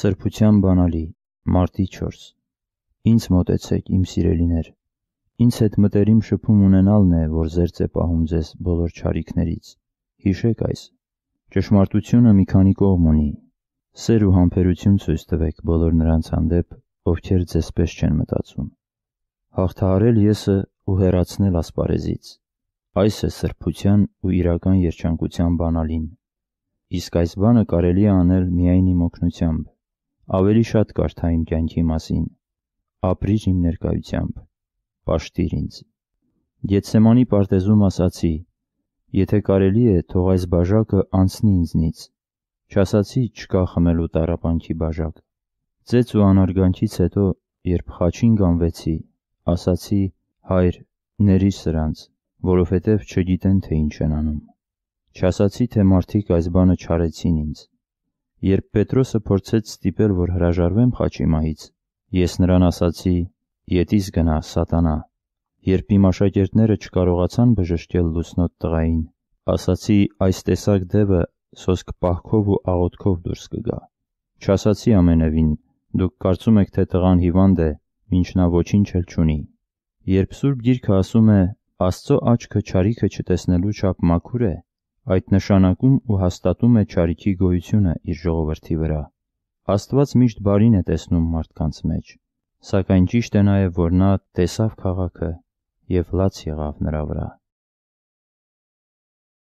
Սրբության բանալի, մարտի 4 Ինձ մոտեցեք, իմ սիրելիներ։ Ինձ հետ մտերիմ շփում ունենալն է, որ ձերծ է պահում ձեզ բոլոր չարիքներից։ Հիշեք այս։ Ճշմարտությունը մի քանի կողմ ունի։ Սեր ու համբերություն ցույց տվեք բոլոր նրանց հանդեպ, ովքեր ձեզ պես չեն մտածում։ Հաղթահարել եսը ու հեռացնել ասպարեզից։ Այս է սրբության ու իրական երջանկության բանալին։ Իսկ այս բանը կարելի է անել միայն իմ օգնությամբ ավելի շատ կարթա իմ կյանքի մասին։ Ապրիր իմ ներկայությամբ։ Պաշտիր ինձ։ Գեցսեմանի պարտեզում ասացի. եթե կարելի է, թող այս բաժակը անցնի ինձնից։ Չասացի չկա խմելու տարապանքի բաժակ։ Ծեծ ու անարգանքից հետո, երբ խաչին գանվեցի, ասացի. հայր, ների սրանց, որովհետև չգիտեն թե ինչ են անում։ Չասացի, թե մարդիկ այս բանը չարեցին ինձ։ Երբ Պետրոսը փորձեց ստիպել, որ հրաժարվեմ խաչի մահից, ես նրան ասացի. «Ետիս գնա, սատանա»։ Երբ իմ աշակերտները չկարողացան բժշկել լուսնոտ տղային, ասացի. «Այս տեսակ դևը սոսկ պահքով ու աղոթքով դուրս կգա»։ Չասացի ամենևին. «Դուք կարծում եք, թե տղան հիվանդ է, ինչ նա ոչինչ էլ չունի»։ Երբ Սուրբ Գիրքը ասում է. «Աստծո աչքը չարիքը չտեսնելու չափ մաքուր է», Այդ նշանակում ու հաստատում է չարիքի գոյությունը իր ժողովրդի վրա։ Աստված միշտ բարին է տեսնում մարդկանց մեջ, սակայն ճիշտ է նաև, որ նա տեսավ քաղաքը և լաց եղավ նրա վրա։